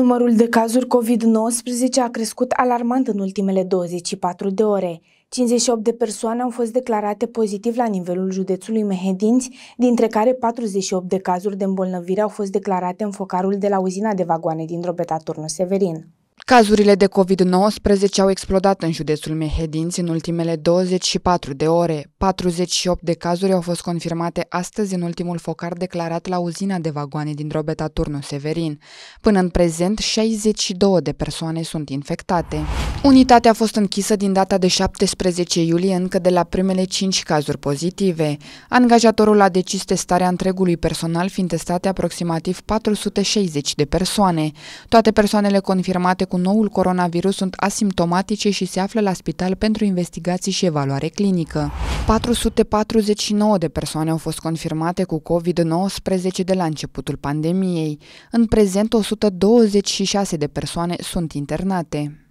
Numărul de cazuri COVID-19 a crescut alarmant în ultimele 24 de ore. 58 de persoane au fost declarate pozitiv la nivelul județului Mehedinți, dintre care 48 de cazuri de îmbolnăvire au fost declarate în focarul de la uzina de vagoane din Drobeta Turnu Severin. Cazurile de COVID-19 au explodat în județul Mehedinți în ultimele 24 de ore. 48 de cazuri au fost confirmate astăzi în ultimul focar declarat la uzina de vagoane din Drobeta Turnu Severin. Până în prezent, 62 de persoane sunt infectate. Unitatea a fost închisă din data de 17 iulie încă de la primele 5 cazuri pozitive. Angajatorul a decis testarea întregului personal, fiind testate aproximativ 460 de persoane. Toate persoanele confirmate cu noul coronavirus sunt asimptomatice și se află la spital pentru investigații și evaluare clinică. 449 de persoane au fost confirmate cu COVID-19 de la începutul pandemiei. În prezent, 126 de persoane sunt internate.